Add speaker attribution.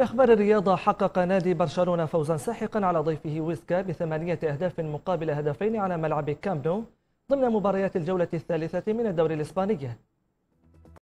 Speaker 1: في أخبار الرياضة حقق نادي برشلونة فوزا ساحقا على ضيفه ويسكا بثمانية أهداف مقابل هدفين على ملعب كامب نو ضمن مباريات الجولة الثالثة من الدوري الإسباني